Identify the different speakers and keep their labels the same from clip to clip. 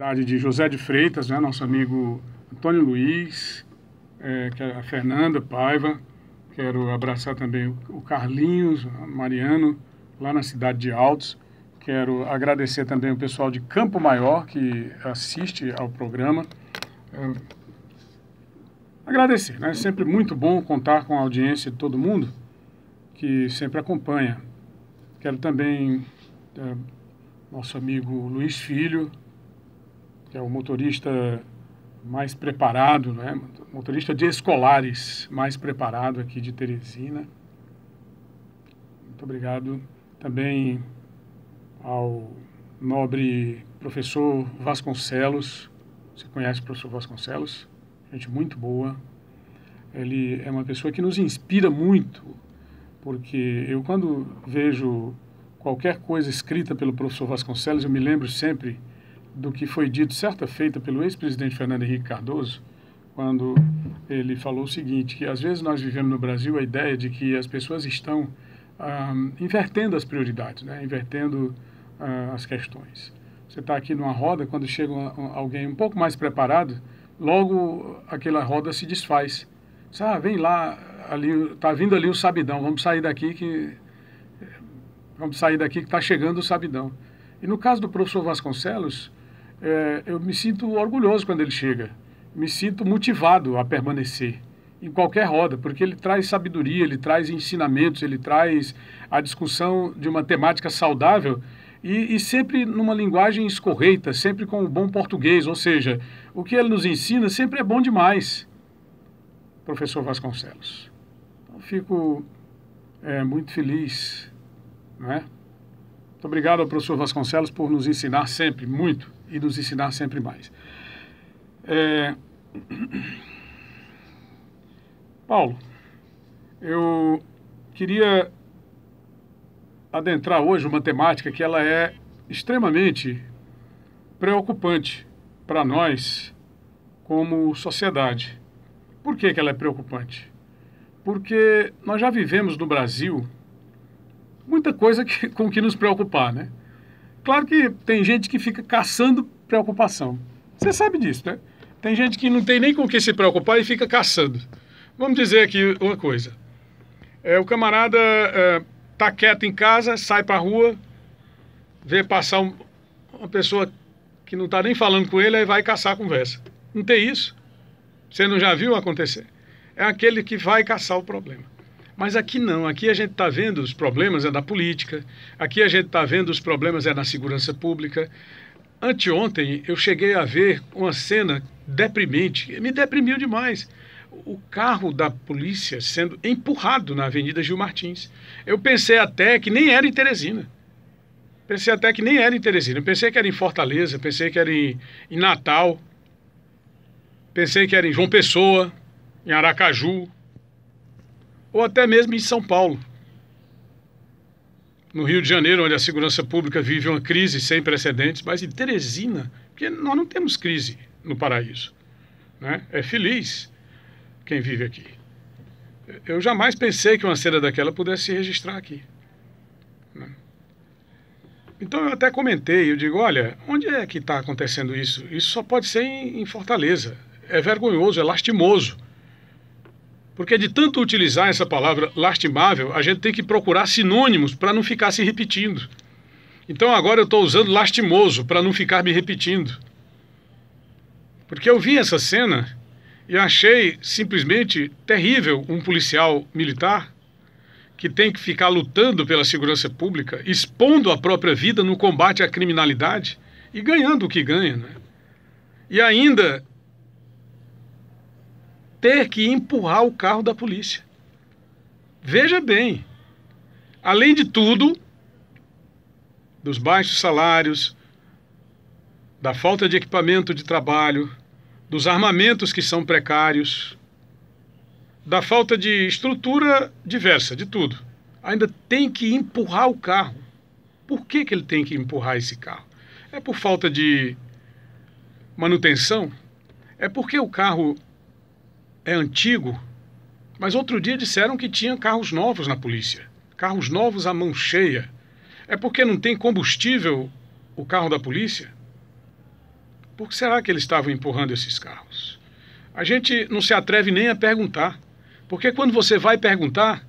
Speaker 1: cidade de José de Freitas, né, nosso amigo Antônio Luiz, é, é a Fernanda Paiva, quero abraçar também o Carlinhos, Mariano, lá na cidade de Altos. Quero agradecer também o pessoal de Campo Maior que assiste ao programa. É, agradecer, né? É sempre muito bom contar com a audiência de todo mundo que sempre acompanha. Quero também é, nosso amigo Luiz Filho, é o motorista mais preparado, né? motorista de escolares mais preparado aqui de Teresina. Muito obrigado também ao nobre professor Vasconcelos. Você conhece o professor Vasconcelos? Gente muito boa. Ele é uma pessoa que nos inspira muito, porque eu, quando vejo qualquer coisa escrita pelo professor Vasconcelos, eu me lembro sempre do que foi dito certa feita pelo ex-presidente Fernando Henrique Cardoso, quando ele falou o seguinte, que às vezes nós vivemos no Brasil a ideia de que as pessoas estão ah, invertendo as prioridades, né? invertendo ah, as questões. Você está aqui numa roda, quando chega alguém um pouco mais preparado, logo aquela roda se desfaz. ah, vem lá, ali, tá vindo ali o sabidão, vamos sair daqui que vamos sair daqui que está chegando o sabidão. E no caso do professor Vasconcelos, é, eu me sinto orgulhoso quando ele chega. Me sinto motivado a permanecer em qualquer roda, porque ele traz sabedoria, ele traz ensinamentos, ele traz a discussão de uma temática saudável e, e, sempre numa linguagem escorreita, sempre com o um bom português, ou seja, o que ele nos ensina sempre é bom demais, professor Vasconcelos. Então, fico é, muito feliz, né? Muito obrigado ao professor Vasconcelos por nos ensinar sempre muito e nos ensinar sempre mais. É... Paulo, eu queria adentrar hoje uma temática que ela é extremamente preocupante para nós como sociedade. Por que, que ela é preocupante? Porque nós já vivemos no Brasil muita coisa que, com que nos preocupar, né? claro que tem gente que fica caçando preocupação. Você sabe disso, né? Tem gente que não tem nem com o que se preocupar e fica caçando. Vamos dizer aqui uma coisa. É, o camarada é, tá quieto em casa, sai para rua, vê passar um, uma pessoa que não está nem falando com ele, aí vai caçar a conversa. Não tem isso. Você não já viu acontecer? É aquele que vai caçar o problema. Mas aqui não, aqui a gente está vendo os problemas é da política, aqui a gente está vendo os problemas é na segurança pública. Anteontem eu cheguei a ver uma cena deprimente, me deprimiu demais. O carro da polícia sendo empurrado na Avenida Gil Martins. Eu pensei até que nem era em Teresina. Pensei até que nem era em Teresina. Pensei que era em Fortaleza, pensei que era em, em Natal, pensei que era em João Pessoa, em Aracaju ou até mesmo em São Paulo. No Rio de Janeiro, onde a segurança pública vive uma crise sem precedentes, mas em Teresina, porque nós não temos crise no paraíso. Né? É feliz quem vive aqui. Eu jamais pensei que uma cena daquela pudesse se registrar aqui. Né? Então eu até comentei, eu digo, olha, onde é que está acontecendo isso? Isso só pode ser em Fortaleza. É vergonhoso, é lastimoso. Porque de tanto utilizar essa palavra lastimável, a gente tem que procurar sinônimos para não ficar se repetindo. Então agora eu estou usando lastimoso para não ficar me repetindo. Porque eu vi essa cena e achei simplesmente terrível um policial militar que tem que ficar lutando pela segurança pública, expondo a própria vida no combate à criminalidade e ganhando o que ganha. Né? E ainda ter que empurrar o carro da polícia. Veja bem, além de tudo, dos baixos salários, da falta de equipamento de trabalho, dos armamentos que são precários, da falta de estrutura diversa, de tudo. Ainda tem que empurrar o carro. Por que, que ele tem que empurrar esse carro? É por falta de manutenção? É porque o carro é antigo, mas outro dia disseram que tinha carros novos na polícia. Carros novos à mão cheia. É porque não tem combustível o carro da polícia? Por que será que eles estavam empurrando esses carros? A gente não se atreve nem a perguntar. Porque quando você vai perguntar,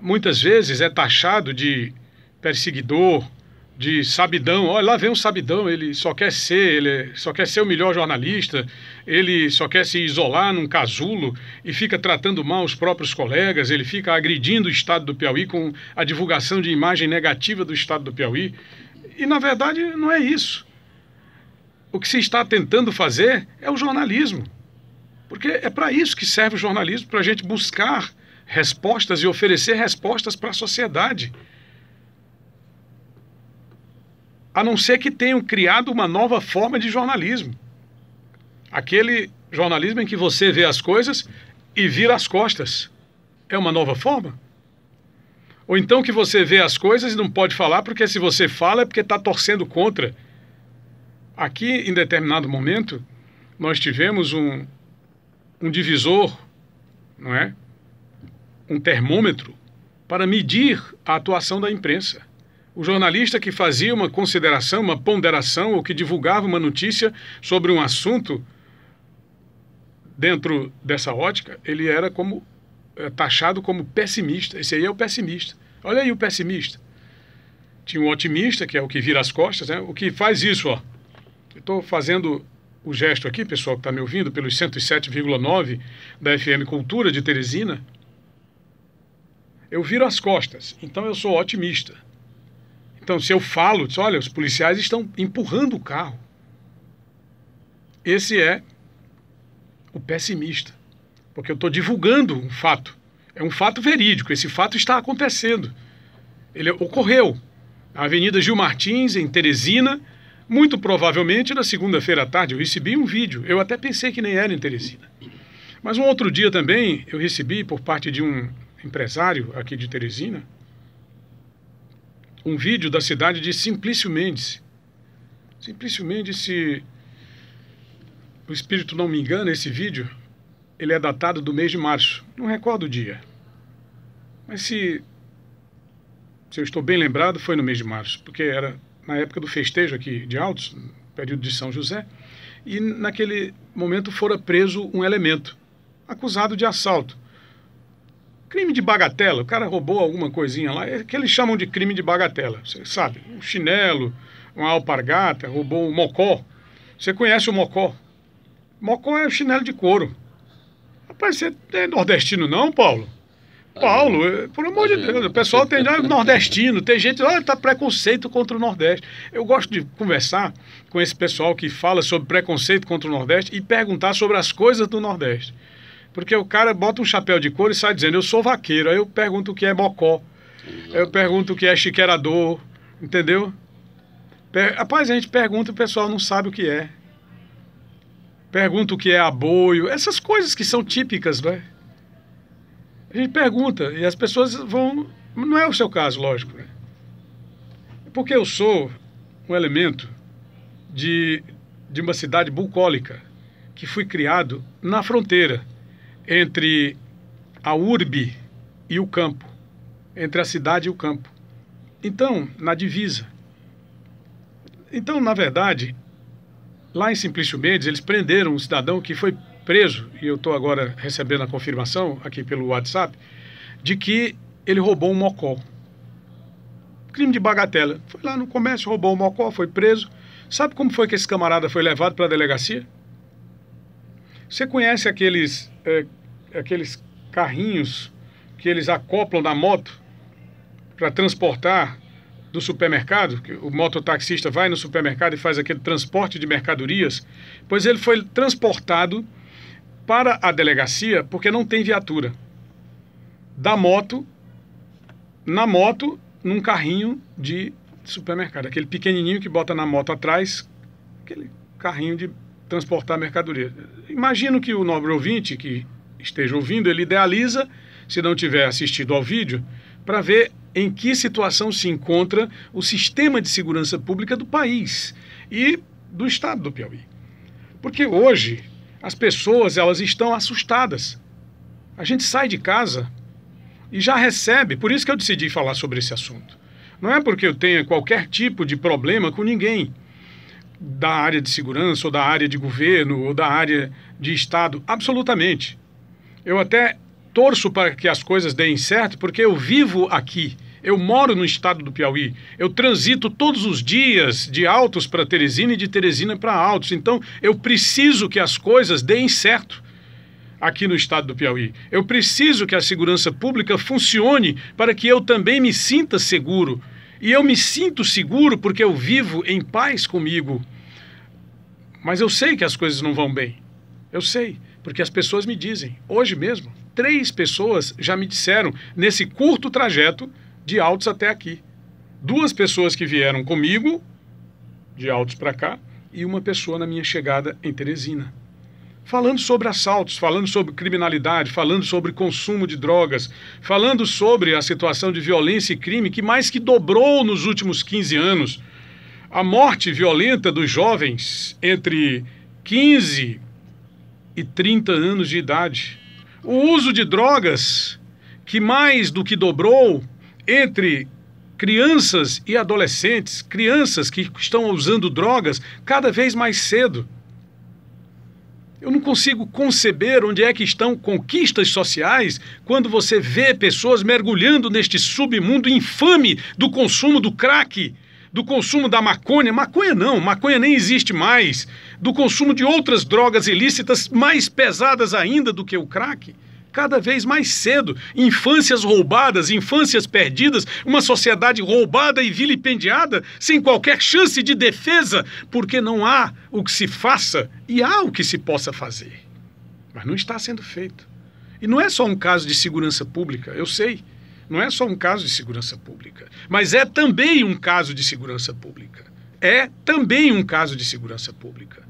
Speaker 1: muitas vezes é taxado de perseguidor, de sabidão. Olha, lá vem um sabidão, ele só quer ser, ele só quer ser o melhor jornalista, ele só quer se isolar num casulo e fica tratando mal os próprios colegas, ele fica agredindo o estado do Piauí com a divulgação de imagem negativa do estado do Piauí. E na verdade não é isso. O que se está tentando fazer é o jornalismo. Porque é para isso que serve o jornalismo, para a gente buscar respostas e oferecer respostas para a sociedade a não ser que tenham criado uma nova forma de jornalismo. Aquele jornalismo em que você vê as coisas e vira as costas. É uma nova forma? Ou então que você vê as coisas e não pode falar, porque se você fala é porque está torcendo contra. Aqui, em determinado momento, nós tivemos um, um divisor, não é? Um termômetro para medir a atuação da imprensa o jornalista que fazia uma consideração, uma ponderação ou que divulgava uma notícia sobre um assunto dentro dessa ótica, ele era como é, taxado como pessimista. Esse aí é o pessimista. Olha aí o pessimista. Tinha um otimista, que é o que vira as costas, né? O que faz isso, ó. Eu estou fazendo o gesto aqui, pessoal que está me ouvindo, pelos 107,9 da FM Cultura de Teresina, eu viro as costas. Então eu sou otimista. Então, se eu falo, diz, olha, os policiais estão empurrando o carro. Esse é o pessimista, porque eu estou divulgando um fato. É um fato verídico, esse fato está acontecendo. Ele ocorreu na Avenida Gil Martins, em Teresina, muito provavelmente na segunda-feira à tarde. Eu recebi um vídeo, eu até pensei que nem era em Teresina. Mas um outro dia também eu recebi, por parte de um empresário aqui de Teresina, um vídeo da cidade de Simplício Mendes. Simplício Mendes, se o espírito não me engana, esse vídeo, ele é datado do mês de março. Não recordo o dia. Mas se, se eu estou bem lembrado, foi no mês de março, porque era na época do festejo aqui de Altos, período de São José, e naquele momento fora preso um elemento, acusado de assalto. Crime de bagatela, o cara roubou alguma coisinha lá, é que eles chamam de crime de bagatela, você sabe? Um chinelo, uma alpargata, roubou um mocó. Você conhece o mocó? Mocó é o chinelo de couro. Rapaz, você é nordestino não, Paulo? Ah, Paulo, ah, por amor de ah, Deus, o pessoal tem ah, nordestino, tem gente, olha, está preconceito contra o Nordeste. Eu gosto de conversar com esse pessoal que fala sobre preconceito contra o Nordeste e perguntar sobre as coisas do Nordeste. Porque o cara bota um chapéu de couro e sai dizendo, eu sou vaqueiro. Aí eu pergunto o que é mocó. Eu pergunto o que é chiqueirador. Entendeu? Per... Rapaz, a gente pergunta e o pessoal não sabe o que é. Pergunta o que é aboio. Essas coisas que são típicas, né? A gente pergunta e as pessoas vão. Não é o seu caso, lógico. Né? Porque eu sou um elemento de, de uma cidade bucólica que fui criado na fronteira entre a urbe e o campo, entre a cidade e o campo. Então, na divisa. Então, na verdade, lá em Simplício Mendes, eles prenderam um cidadão que foi preso, e eu estou agora recebendo a confirmação aqui pelo WhatsApp, de que ele roubou um mocó. Crime de bagatela. Foi lá no comércio, roubou um mocó, foi preso. Sabe como foi que esse camarada foi levado para a delegacia? Você conhece aqueles, é, aqueles carrinhos que eles acoplam na moto para transportar do supermercado? Que o mototaxista vai no supermercado e faz aquele transporte de mercadorias. Pois ele foi transportado para a delegacia porque não tem viatura. Da moto, na moto, num carrinho de supermercado. Aquele pequenininho que bota na moto atrás, aquele carrinho de transportar mercadoria. Imagino que o nobre ouvinte que esteja ouvindo, ele idealiza, se não tiver assistido ao vídeo, para ver em que situação se encontra o sistema de segurança pública do país e do estado do Piauí. Porque hoje as pessoas elas estão assustadas. A gente sai de casa e já recebe, por isso que eu decidi falar sobre esse assunto. Não é porque eu tenha qualquer tipo de problema com ninguém, da área de segurança, ou da área de governo, ou da área de Estado. Absolutamente. Eu até torço para que as coisas deem certo, porque eu vivo aqui. Eu moro no estado do Piauí. Eu transito todos os dias de Altos para Teresina e de Teresina para Altos. Então, eu preciso que as coisas deem certo aqui no estado do Piauí. Eu preciso que a segurança pública funcione para que eu também me sinta seguro e eu me sinto seguro porque eu vivo em paz comigo. Mas eu sei que as coisas não vão bem. Eu sei, porque as pessoas me dizem. Hoje mesmo, três pessoas já me disseram nesse curto trajeto de Altos até aqui. Duas pessoas que vieram comigo de Altos para cá e uma pessoa na minha chegada em Teresina falando sobre assaltos, falando sobre criminalidade, falando sobre consumo de drogas, falando sobre a situação de violência e crime que mais que dobrou nos últimos 15 anos. A morte violenta dos jovens entre 15 e 30 anos de idade. O uso de drogas que mais do que dobrou entre crianças e adolescentes, crianças que estão usando drogas cada vez mais cedo. Eu não consigo conceber onde é que estão conquistas sociais quando você vê pessoas mergulhando neste submundo infame do consumo do crack, do consumo da maconha. Maconha não, maconha nem existe mais. Do consumo de outras drogas ilícitas mais pesadas ainda do que o crack cada vez mais cedo. Infâncias roubadas, infâncias perdidas, uma sociedade roubada e vilipendiada, sem qualquer chance de defesa, porque não há o que se faça e há o que se possa fazer. Mas não está sendo feito. E não é só um caso de segurança pública, eu sei. Não é só um caso de segurança pública, mas é também um caso de segurança pública. É também um caso de segurança pública.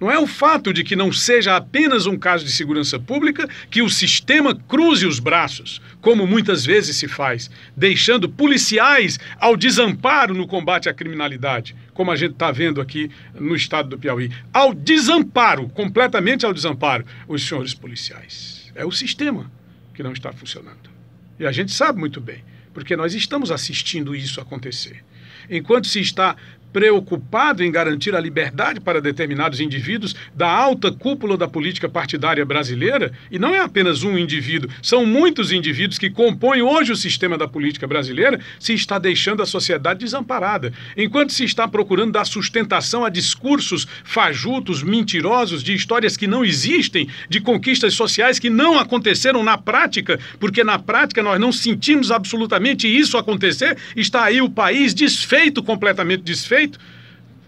Speaker 1: Não é o fato de que não seja apenas um caso de segurança pública que o sistema cruze os braços, como muitas vezes se faz, deixando policiais ao desamparo no combate à criminalidade, como a gente está vendo aqui no estado do Piauí. Ao desamparo, completamente ao desamparo, os senhores policiais. É o sistema que não está funcionando. E a gente sabe muito bem, porque nós estamos assistindo isso acontecer. Enquanto se está preocupado em garantir a liberdade para determinados indivíduos da alta cúpula da política partidária brasileira, e não é apenas um indivíduo, são muitos indivíduos que compõem hoje o sistema da política brasileira, se está deixando a sociedade desamparada. Enquanto se está procurando dar sustentação a discursos fajutos, mentirosos, de histórias que não existem, de conquistas sociais que não aconteceram na prática, porque na prática nós não sentimos absolutamente isso acontecer, está aí o país desfeito, completamente desfeito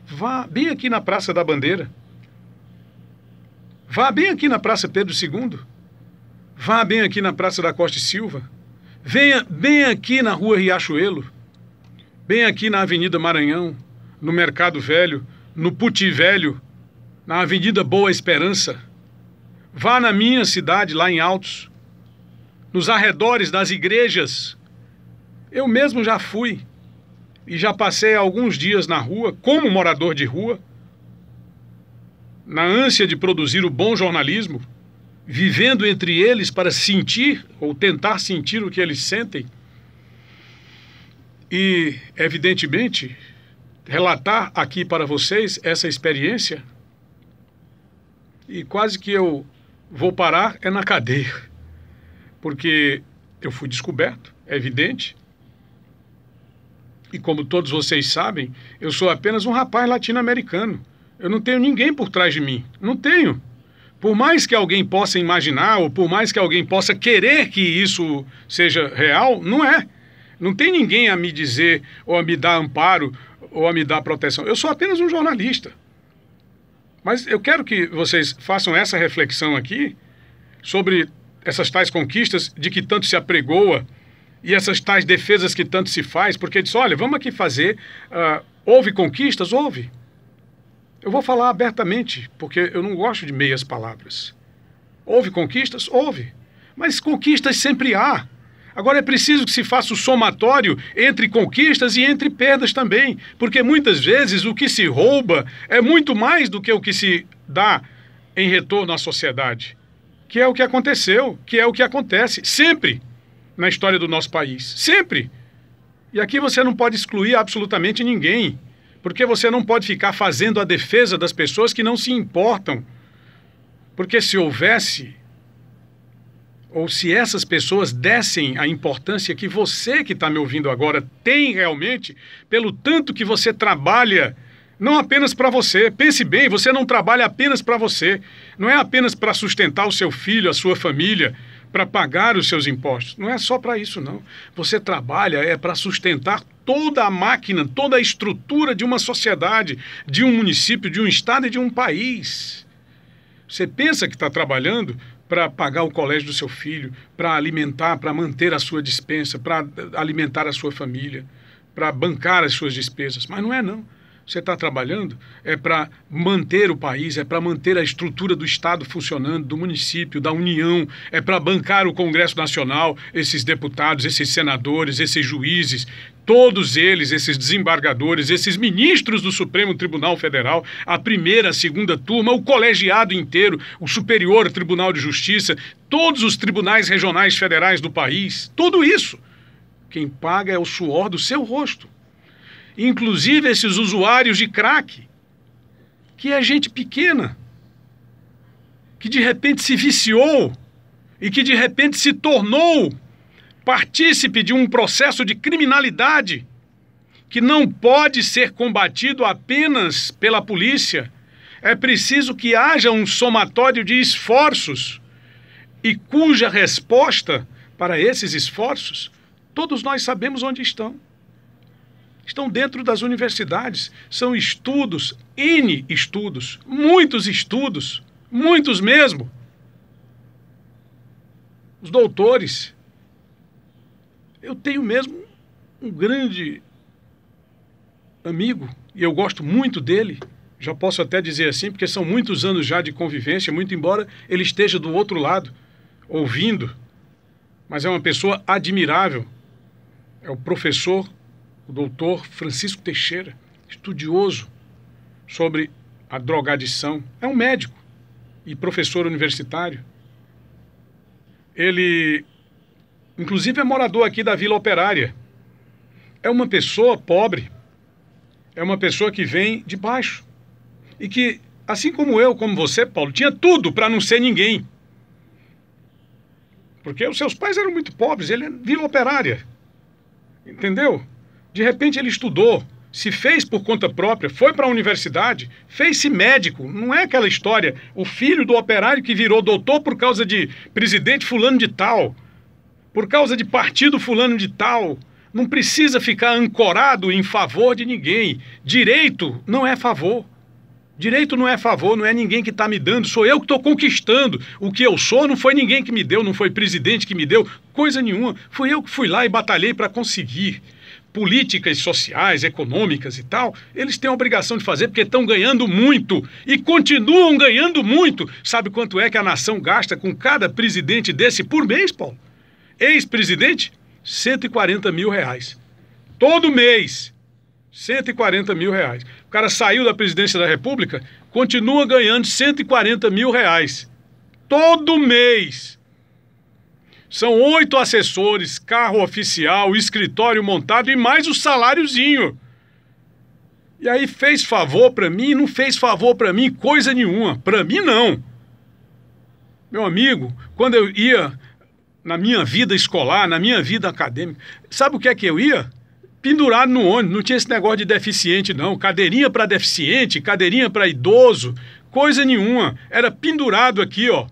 Speaker 1: Vá bem aqui na Praça da Bandeira. Vá bem aqui na Praça Pedro II. Vá bem aqui na Praça da Costa e Silva. Venha bem aqui na Rua Riachuelo. Bem aqui na Avenida Maranhão, no Mercado Velho, no Puti Velho, na Avenida Boa Esperança. Vá na minha cidade, lá em Altos, nos arredores das igrejas. Eu mesmo já fui e já passei alguns dias na rua como morador de rua, na ânsia de produzir o bom jornalismo, vivendo entre eles para sentir ou tentar sentir o que eles sentem e, evidentemente, relatar aqui para vocês essa experiência. E quase que eu vou parar é na cadeia, porque eu fui descoberto, é evidente e como todos vocês sabem, eu sou apenas um rapaz latino-americano. Eu não tenho ninguém por trás de mim. Não tenho. Por mais que alguém possa imaginar, ou por mais que alguém possa querer que isso seja real, não é. Não tem ninguém a me dizer, ou a me dar amparo, ou a me dar proteção. Eu sou apenas um jornalista. Mas eu quero que vocês façam essa reflexão aqui sobre essas tais conquistas de que tanto se apregoa e essas tais defesas que tanto se faz, porque diz, olha, vamos aqui fazer, uh, houve conquistas? Houve. Eu vou falar abertamente, porque eu não gosto de meias palavras. Houve conquistas? Houve. Mas conquistas sempre há. Agora é preciso que se faça o somatório entre conquistas e entre perdas também, porque muitas vezes o que se rouba é muito mais do que o que se dá em retorno à sociedade, que é o que aconteceu, que é o que acontece sempre na história do nosso país. Sempre. E aqui você não pode excluir absolutamente ninguém, porque você não pode ficar fazendo a defesa das pessoas que não se importam. Porque se houvesse, ou se essas pessoas dessem a importância que você que está me ouvindo agora tem realmente, pelo tanto que você trabalha não apenas para você. Pense bem, você não trabalha apenas para você. Não é apenas para sustentar o seu filho, a sua família para pagar os seus impostos. Não é só para isso, não. Você trabalha é para sustentar toda a máquina, toda a estrutura de uma sociedade, de um município, de um estado e de um país. Você pensa que está trabalhando para pagar o colégio do seu filho, para alimentar, para manter a sua dispensa, para alimentar a sua família, para bancar as suas despesas. Mas não é, não. Você está trabalhando é para manter o país, é para manter a estrutura do Estado funcionando, do município, da União, é para bancar o Congresso Nacional, esses deputados, esses senadores, esses juízes, todos eles, esses desembargadores, esses ministros do Supremo Tribunal Federal, a primeira, a segunda turma, o colegiado inteiro, o Superior Tribunal de Justiça, todos os tribunais regionais federais do país, tudo isso. Quem paga é o suor do seu rosto inclusive esses usuários de crack, que é gente pequena, que de repente se viciou e que de repente se tornou partícipe de um processo de criminalidade que não pode ser combatido apenas pela polícia. É preciso que haja um somatório de esforços e cuja resposta para esses esforços todos nós sabemos onde estão estão dentro das universidades. São estudos, N estudos, muitos estudos, muitos mesmo. Os doutores. Eu tenho mesmo um grande amigo, e eu gosto muito dele, já posso até dizer assim, porque são muitos anos já de convivência, muito embora ele esteja do outro lado, ouvindo, mas é uma pessoa admirável. É o professor o doutor Francisco Teixeira, estudioso sobre a drogadição, é um médico e professor universitário. Ele, inclusive, é morador aqui da Vila Operária. É uma pessoa pobre, é uma pessoa que vem de baixo e que, assim como eu, como você, Paulo, tinha tudo para não ser ninguém. Porque os seus pais eram muito pobres, ele é Vila Operária. Entendeu? De repente ele estudou, se fez por conta própria, foi para a universidade, fez-se médico. Não é aquela história, o filho do operário que virou doutor por causa de presidente fulano de tal, por causa de partido fulano de tal. Não precisa ficar ancorado em favor de ninguém. Direito não é favor. Direito não é favor, não é ninguém que está me dando, sou eu que estou conquistando. O que eu sou não foi ninguém que me deu, não foi presidente que me deu, coisa nenhuma. Fui eu que fui lá e batalhei para conseguir políticas sociais, econômicas e tal, eles têm a obrigação de fazer porque estão ganhando muito e continuam ganhando muito. Sabe quanto é que a nação gasta com cada presidente desse por mês, Paulo? Ex-presidente, 140 mil reais. Todo mês, 140 mil reais. O cara saiu da presidência da República, continua ganhando 140 mil reais. Todo mês. São oito assessores, carro oficial, escritório montado e mais o saláriozinho. E aí fez favor para mim, não fez favor para mim coisa nenhuma. Para mim não. Meu amigo, quando eu ia na minha vida escolar, na minha vida acadêmica, sabe o que é que eu ia? Pendurado no ônibus, não tinha esse negócio de deficiente não, cadeirinha para deficiente, cadeirinha para idoso, coisa nenhuma. Era pendurado aqui, ó,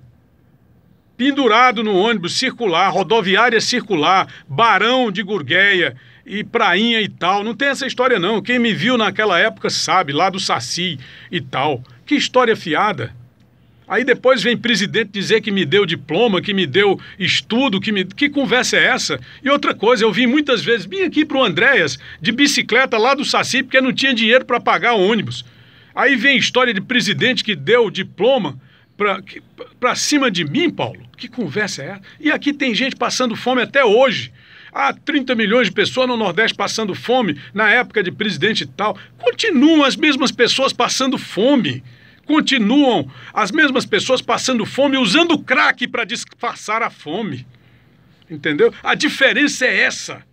Speaker 1: pendurado no ônibus circular, rodoviária circular, Barão de Gurgueia e Prainha e tal. Não tem essa história, não. Quem me viu naquela época sabe, lá do Saci e tal. Que história fiada. Aí depois vem presidente dizer que me deu diploma, que me deu estudo, que, me... que conversa é essa? E outra coisa, eu vim muitas vezes, vim aqui para o Andréas de bicicleta lá do Saci porque não tinha dinheiro para pagar o ônibus. Aí vem história de presidente que deu diploma para cima de mim, Paulo? Que conversa é essa? E aqui tem gente passando fome até hoje. Há 30 milhões de pessoas no Nordeste passando fome na época de presidente e tal. Continuam as mesmas pessoas passando fome. Continuam as mesmas pessoas passando fome usando crack para disfarçar a fome. Entendeu? A diferença é essa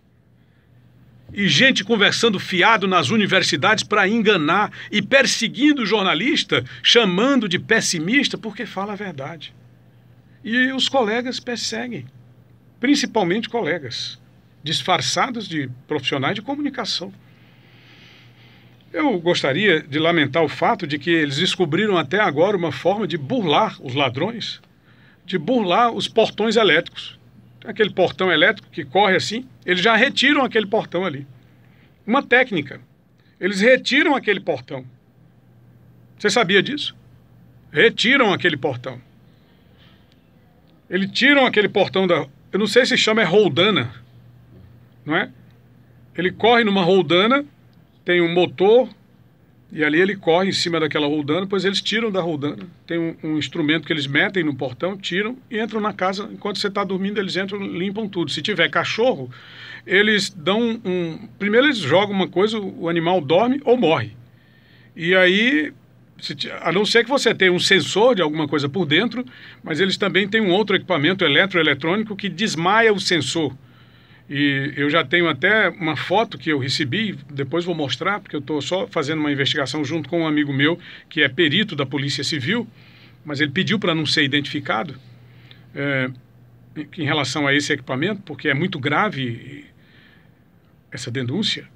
Speaker 1: e gente conversando fiado nas universidades para enganar e perseguindo o jornalista, chamando de pessimista porque fala a verdade. E os colegas perseguem, principalmente colegas, disfarçados de profissionais de comunicação. Eu gostaria de lamentar o fato de que eles descobriram até agora uma forma de burlar os ladrões, de burlar os portões elétricos. Aquele portão elétrico que corre assim, eles já retiram aquele portão ali. Uma técnica. Eles retiram aquele portão. Você sabia disso? Retiram aquele portão. Eles tiram aquele portão da. Eu não sei se chama é roldana, não é? Ele corre numa roldana, tem um motor, e ali ele corre em cima daquela roldana, pois eles tiram da roldana. Tem um, um, instrumento que eles metem no portão, tiram e entram na casa. Enquanto você está dormindo, eles entram limpam tudo. Se tiver cachorro, eles dão um. Primeiro eles jogam uma coisa, o animal dorme ou morre. E aí a não ser que você tenha um sensor de alguma coisa por dentro, mas eles também têm um outro equipamento eletroeletrônico que desmaia o sensor. E eu já tenho até uma foto que eu recebi, depois vou mostrar, porque eu estou só fazendo uma investigação junto com um amigo meu, que é perito da Polícia Civil, mas ele pediu para não ser identificado é, em relação a esse equipamento, porque é muito grave essa denúncia.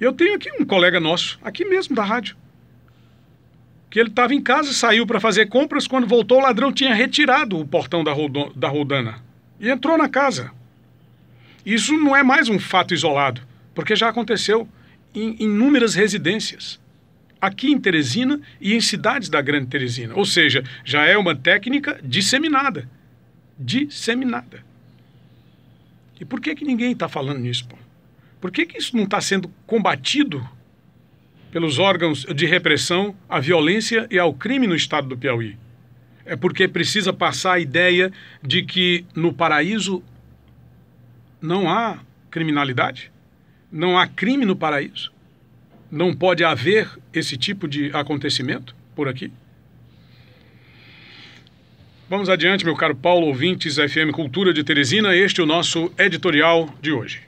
Speaker 1: Eu tenho aqui um colega nosso, aqui mesmo da rádio, que ele estava em casa, saiu para fazer compras, quando voltou o ladrão tinha retirado o portão da, roldona, da roldana e entrou na casa. Isso não é mais um fato isolado, porque já aconteceu em inúmeras residências, aqui em Teresina e em cidades da Grande Teresina. Ou seja, já é uma técnica disseminada. Disseminada. E por que, que ninguém está falando nisso, pô? Por que, que isso não está sendo combatido pelos órgãos de repressão à violência e ao crime no estado do Piauí? É porque precisa passar a ideia de que no paraíso não há criminalidade, não há crime no paraíso, não pode haver esse tipo de acontecimento por aqui. Vamos adiante, meu caro Paulo Ouvintes, FM Cultura de Teresina. Este é o nosso editorial de hoje.